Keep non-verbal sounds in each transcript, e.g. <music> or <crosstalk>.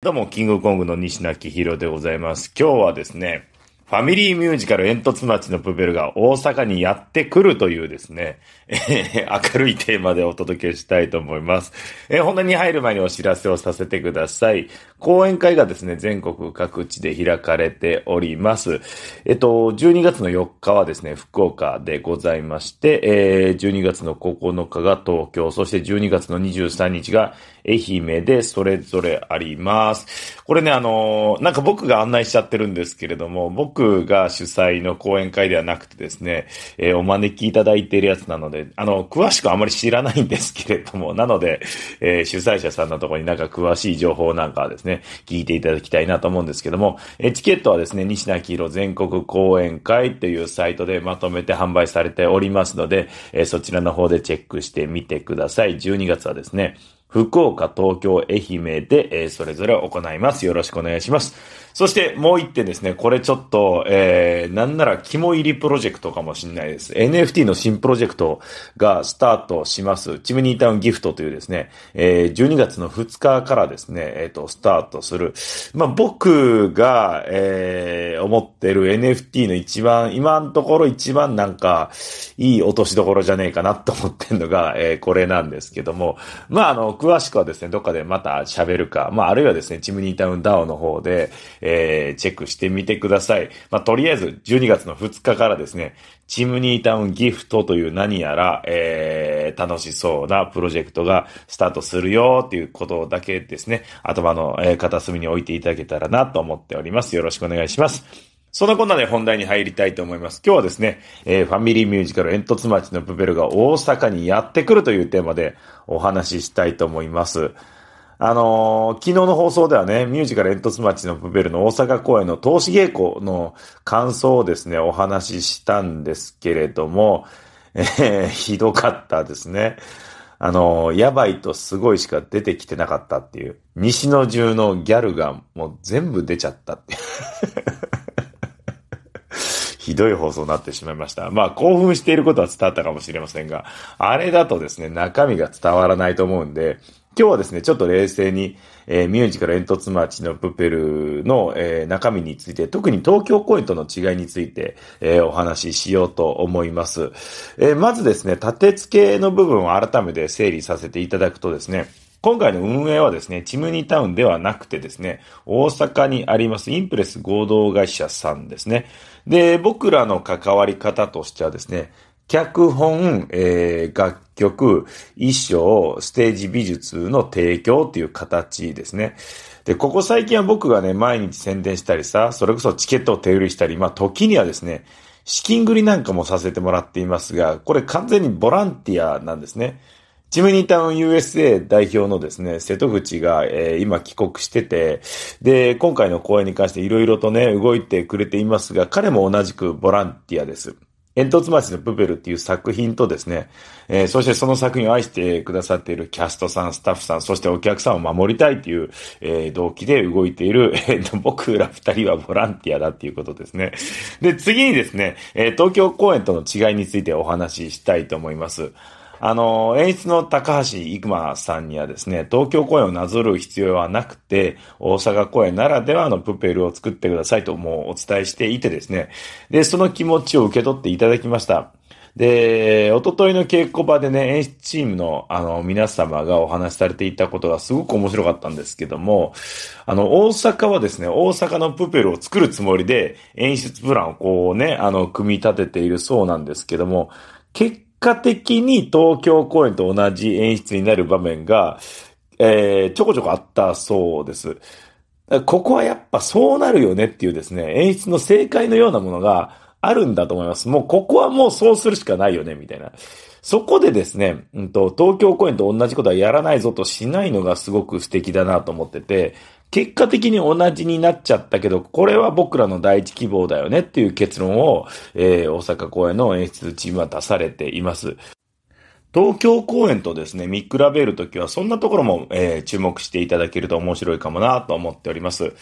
どうも、キングコングの西名紀弘でございます。今日はですね、ファミリーミュージカル煙突町のプペルが大阪にやってくるというですね、え <laughs> 明るいテーマでお届けしたいと思います。えー、本題に入る前にお知らせをさせてください。講演会がですね、全国各地で開かれております。えっ、と、12月の4日はですね、福岡でございまして、えー、12月の9日が東京、そして12月の23日が愛媛でそれぞれあります。これね、あのー、なんか僕が案内しちゃってるんですけれども、僕僕が主催の講演会ではなくてですね、えー、お招きいただいているやつなので、あの、詳しくあまり知らないんですけれども、なので、えー、主催者さんのところになんか詳しい情報なんかはですね、聞いていただきたいなと思うんですけども、えチケットはですね、西名黄色全国講演会というサイトでまとめて販売されておりますので、えー、そちらの方でチェックしてみてください。12月はですね、福岡、東京、愛媛で、えー、それぞれ行います。よろしくお願いします。そしてもう一点ですね、これちょっと、えー、なんなら肝入りプロジェクトかもしれないです。NFT の新プロジェクトがスタートします。チムニータウンギフトというですね、えー、12月の2日からですね、えっ、ー、と、スタートする。まあ、僕が、えー、思ってる NFT の一番、今のところ一番なんか、いい落としどころじゃねえかなと思ってんのが、えー、これなんですけども、まあ、あの、詳しくはですね、どっかでまた喋るか、まあ、あるいはですね、チムニータウンダオの方で、えー、チェックしてみてください。まあ、とりあえず、12月の2日からですね、チムニータウンギフトという何やら、えー、楽しそうなプロジェクトがスタートするよっていうことだけですね、頭の片隅に置いていただけたらなと思っております。よろしくお願いします。そんなこんなで本題に入りたいと思います。今日はですね、えー、ファミリーミュージカル煙突町のプペルが大阪にやってくるというテーマでお話ししたいと思います。あのー、昨日の放送ではね、ミュージカル煙突町のプペルの大阪公演の投資稽古の感想をですね、お話ししたんですけれども、えー、ひどかったですね。あの、やばいとすごいしか出てきてなかったっていう、西の中のギャルがもう全部出ちゃったっていうひどい放送になってしまいました。まあ、興奮していることは伝わったかもしれませんが、あれだとですね、中身が伝わらないと思うんで、今日はですね、ちょっと冷静に、えー、ミュージカル煙突町のプペルの、えー、中身について、特に東京公演との違いについて、えー、お話ししようと思います。えまずですね、立て付けの部分を改めて整理させていただくとですね、今回の運営はですね、チムニータウンではなくてですね、大阪にありますインプレス合同会社さんですね。で、僕らの関わり方としてはですね、脚本、えー、楽曲、衣装、ステージ美術の提供っていう形ですね。で、ここ最近は僕がね、毎日宣伝したりさ、それこそチケットを手売りしたり、まあ時にはですね、資金繰りなんかもさせてもらっていますが、これ完全にボランティアなんですね。チムニタウン USA 代表のですね、瀬戸口が、えー、今帰国してて、で、今回の公演に関していろいろとね、動いてくれていますが、彼も同じくボランティアです。煙突町のプペルっていう作品とですね、えー、そしてその作品を愛してくださっているキャストさん、スタッフさん、そしてお客さんを守りたいという、えー、動機で動いている、えー、<laughs> 僕ら二人はボランティアだっていうことですね。で、次にですね、え東京公演との違いについてお話ししたいと思います。あの、演出の高橋育馬さんにはですね、東京公演をなぞる必要はなくて、大阪公演ならではのプペルを作ってくださいともうお伝えしていてですね、で、その気持ちを受け取っていただきました。で、おとといの稽古場でね、演出チームのあの皆様がお話しされていたことがすごく面白かったんですけども、あの、大阪はですね、大阪のプペルを作るつもりで演出プランをこうね、あの、組み立てているそうなんですけども、結果的に東京公演と同じ演出になる場面が、えー、ちょこちょこあったそうです。ここはやっぱそうなるよねっていうですね、演出の正解のようなものがあるんだと思います。もうここはもうそうするしかないよね、みたいな。そこでですね、うんと、東京公演と同じことはやらないぞとしないのがすごく素敵だなと思ってて、結果的に同じになっちゃったけど、これは僕らの第一希望だよねっていう結論を、えー、大阪公演の演出チームは出されています。東京公演とですね、見比べるときはそんなところも、えー、注目していただけると面白いかもなと思っております。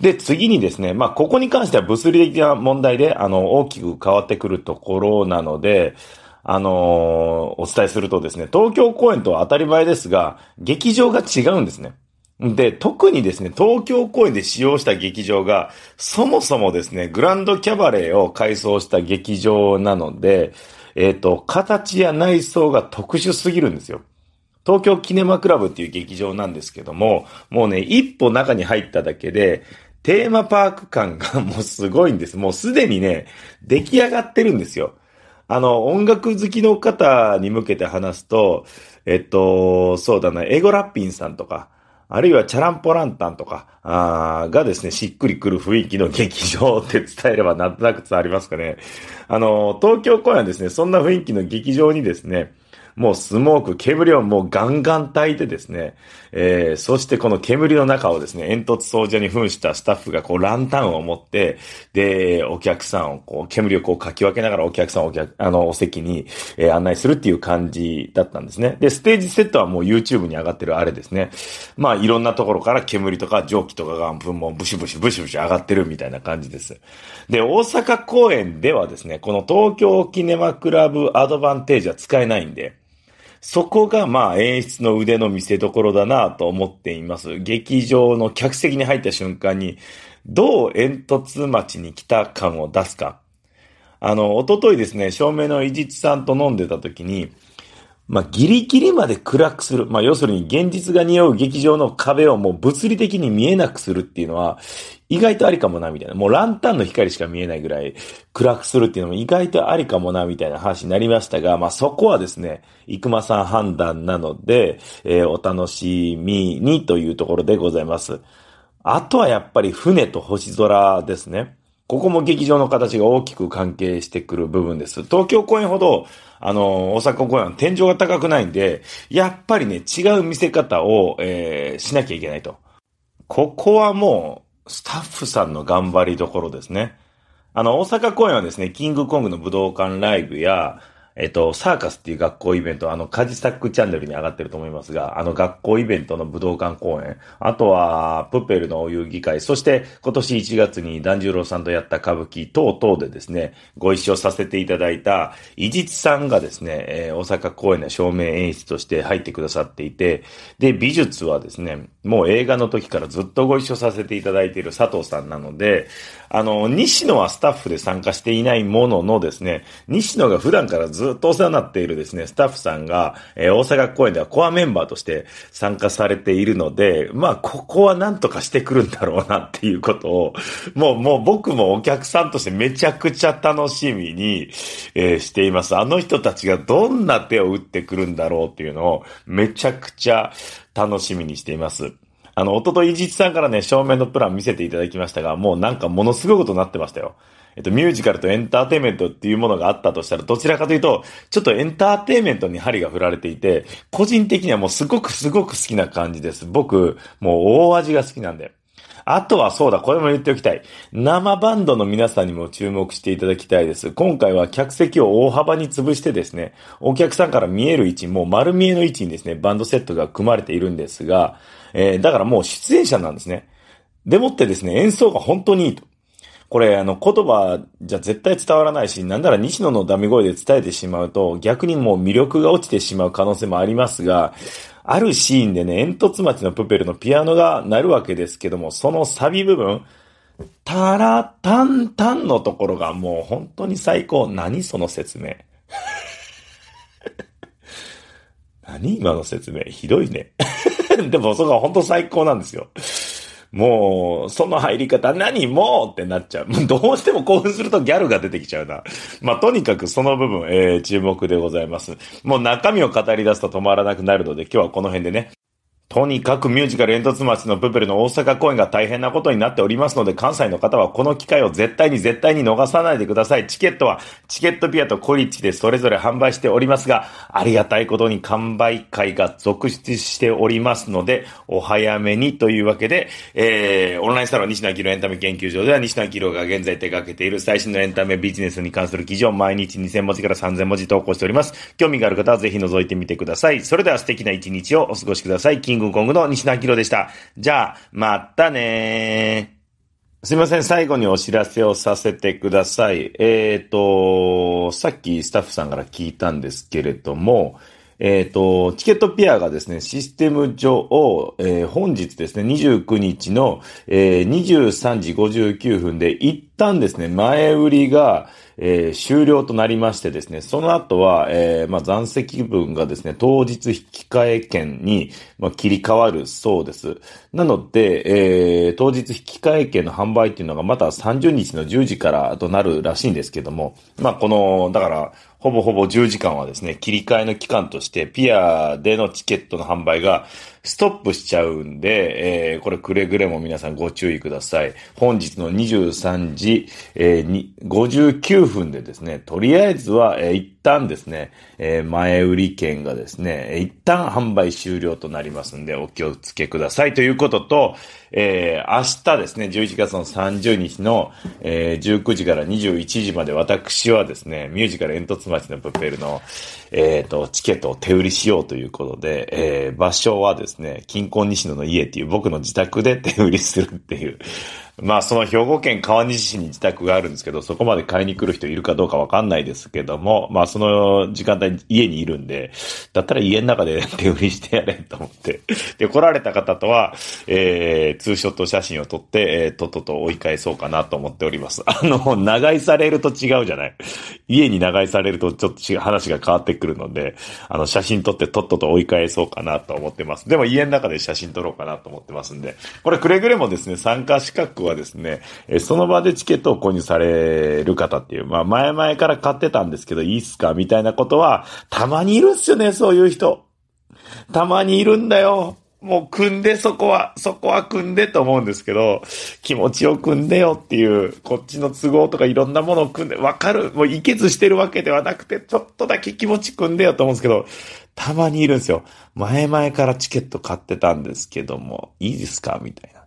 で、次にですね、まあ、ここに関しては物理的な問題で、あの、大きく変わってくるところなので、あのー、お伝えするとですね、東京公演とは当たり前ですが、劇場が違うんですね。で、特にですね、東京公演で使用した劇場が、そもそもですね、グランドキャバレーを改装した劇場なので、えっ、ー、と、形や内装が特殊すぎるんですよ。東京キネマクラブっていう劇場なんですけども、もうね、一歩中に入っただけで、テーマパーク感がもうすごいんです。もうすでにね、出来上がってるんですよ。あの、音楽好きの方に向けて話すと、えっと、そうだな、エゴラッピンさんとか、あるいはチャランポランタンとか、あがですね、しっくりくる雰囲気の劇場って伝えればなんとなく伝わりますかね。あの、東京公演はですね、そんな雰囲気の劇場にですね、もうスモーク、煙をもうガンガン焚いてですね、えー、そしてこの煙の中をですね、煙突掃除に扮したスタッフがこうランタンを持って、で、お客さんをこう、煙をこうかき分けながらお客さんをお客、あの、お席に、えー、案内するっていう感じだったんですね。で、ステージセットはもう YouTube に上がってるあれですね。まあ、いろんなところから煙とか蒸気とかが、もうブシブシブシブシ上がってるみたいな感じです。で、大阪公演ではですね、この東京キネマクラブアドバンテージは使えないんで、そこがまあ演出の腕の見せ所だなと思っています。劇場の客席に入った瞬間に、どう煙突町に来た感を出すか。あの、おとといですね、照明の伊地知さんと飲んでた時に、まあ、ギリギリまで暗くする。まあ、要するに現実が匂う劇場の壁をもう物理的に見えなくするっていうのは、意外とありかもな、みたいな。もうランタンの光しか見えないぐらい暗くするっていうのも意外とありかもな、みたいな話になりましたが、まあ、そこはですね、クマさん判断なので、えー、お楽しみにというところでございます。あとはやっぱり船と星空ですね。ここも劇場の形が大きく関係してくる部分です。東京公演ほど、あの、大阪公演は天井が高くないんで、やっぱりね、違う見せ方を、えー、しなきゃいけないと。ここはもう、スタッフさんの頑張りどころですね。あの、大阪公演はですね、キングコングの武道館ライブや、えっと、サーカスっていう学校イベント、あの、カジサックチャンネルに上がってると思いますが、あの、学校イベントの武道館公演、あとは、プペルの遊戯会、そして今年1月に團十郎さんとやった歌舞伎等々でですね、ご一緒させていただいた、伊実さんがですね、えー、大阪公演の照明演出として入ってくださっていて、で、美術はですね、もう映画の時からずっとご一緒させていただいている佐藤さんなので、あの、西野はスタッフで参加していないもののですね、西野が普段からずっとお世話になっているですね、スタッフさんが、えー、大阪公演ではコアメンバーとして参加されているので、まあ、ここはなんとかしてくるんだろうなっていうことを、もう、もう僕もお客さんとしてめちゃくちゃ楽しみに、えー、しています。あの人たちがどんな手を打ってくるんだろうっていうのを、めちゃくちゃ楽しみにしています。あの、おととい、じさんからね、正面のプラン見せていただきましたが、もうなんかものすごいことになってましたよ。えっと、ミュージカルとエンターテイメントっていうものがあったとしたら、どちらかというと、ちょっとエンターテイメントに針が振られていて、個人的にはもうすごくすごく好きな感じです。僕、もう大味が好きなんで。あとはそうだ、これも言っておきたい。生バンドの皆さんにも注目していただきたいです。今回は客席を大幅に潰してですね、お客さんから見える位置、もう丸見えの位置にですね、バンドセットが組まれているんですが、えー、だからもう出演者なんですね。でもってですね、演奏が本当にいいと。これ、あの、言葉じゃ絶対伝わらないし、なんなら西野のダミ声で伝えてしまうと、逆にもう魅力が落ちてしまう可能性もありますが、あるシーンでね、煙突町のプペルのピアノが鳴るわけですけども、そのサビ部分、タラタンタンのところがもう本当に最高。何その説明。<laughs> 何今の説明。ひどいね。<laughs> でもそこは本当最高なんですよ。もう、その入り方何もってなっちゃう。も <laughs> うどうしても興奮するとギャルが出てきちゃうな。まあ、とにかくその部分、えー、注目でございます。もう中身を語り出すと止まらなくなるので、今日はこの辺でね。とにかくミュージカル煙突町のプペルの大阪公演が大変なことになっておりますので、関西の方はこの機会を絶対に絶対に逃さないでください。チケットはチケットピアとコリッチでそれぞれ販売しておりますが、ありがたいことに完売会が続出しておりますので、お早めにというわけで、えー、オンラインサロン西野郎エンタメ研究所では西野郎が現在手掛けている最新のエンタメビジネスに関する記事を毎日2000文字から3000文字投稿しております。興味がある方はぜひ覗いてみてください。それでは素敵な一日をお過ごしください。ングコングの西田明でした。じゃあ、またねすいません。最後にお知らせをさせてください。えっ、ー、と、さっきスタッフさんから聞いたんですけれども、えっ、ー、と、チケットピアがですね、システム上、えー、本日ですね、29日の、えー、23時59分で、一旦ですね、前売りが、えー、終了となりましてですね、その後は、えー、まあ、残席分がですね、当日引き換え券に、まあ、切り替わるそうです。なので、えー、当日引き換え券の販売っていうのがまた30日の10時からとなるらしいんですけども、まあ、この、だから、ほぼほぼ10時間はですね、切り替えの期間として、ピアでのチケットの販売が、ストップしちゃうんで、えー、これくれぐれも皆さんご注意ください。本日の23時、えー、59分でですね、とりあえずは、えー、一旦ですね、えー、前売り券がですね、一旦販売終了となりますんで、お気をつけくださいということと、えー、明日ですね、11月の30日の、えー、19時から21時まで私はですね、ミュージカル煙突町のプペルの、えっ、ー、と、チケットを手売りしようということで、えー、場所はですね、ですね、近郊西野の家っていう僕の自宅で手売りするっていうまあ、その兵庫県川西市に自宅があるんですけど、そこまで買いに来る人いるかどうかわかんないですけども、まあ、その時間帯家にいるんで、だったら家の中で手売りしてやれと思って。で、来られた方とは、えー、ツーショット写真を撮って、えー、とっとと追い返そうかなと思っております。<laughs> あの、長居されると違うじゃない。家に長居されるとちょっと違う話が変わってくるので、あの、写真撮ってとっとと追い返そうかなと思ってます。でも家の中で写真撮ろうかなと思ってますんで、これくれぐれもですね、参加資格をはですね、えその場でチケットを購入される方っていう、まあ前々から買ってたんですけど、いいっすかみたいなことは、たまにいるっすよね、そういう人。たまにいるんだよ。もう組んでそこは、そこは組んでと思うんですけど、気持ちを組んでよっていう、こっちの都合とかいろんなものを組んで、わかる、もういけずしてるわけではなくて、ちょっとだけ気持ち組んでよと思うんですけど、たまにいるんですよ。前々からチケット買ってたんですけども、いいですかみたいな。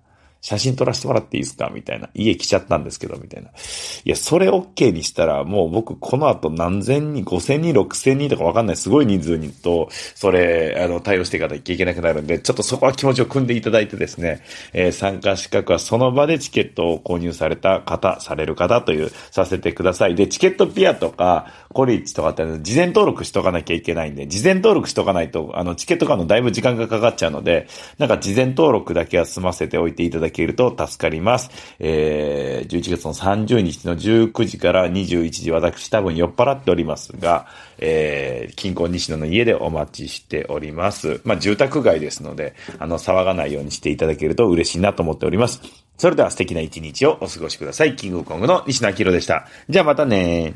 写真撮らせてもらっていいですかみたいな。家来ちゃったんですけど、みたいな。いや、それ OK にしたら、もう僕、この後何千人、五千人、六千人とかわかんない、すごい人数にと、それ、あの、対応していかなきゃいけなくなるんで、ちょっとそこは気持ちを組んでいただいてですね、えー、参加資格はその場でチケットを購入された方、される方という、させてください。で、チケットピアとか、コリッジとかって、事前登録しとかなきゃいけないんで、事前登録しとかないと、あの、チケット買うのだいぶ時間がかかっちゃうので、なんか事前登録だけは済ませておいていただだけると助かります。えー、11月の30日の19時から21時、私多分酔っ払っておりますが、えー、近郊西野の家でお待ちしております。まあ、住宅街ですので、あの、騒がないようにしていただけると嬉しいなと思っております。それでは素敵な一日をお過ごしください。キングコングの西野明宏でした。じゃあまたね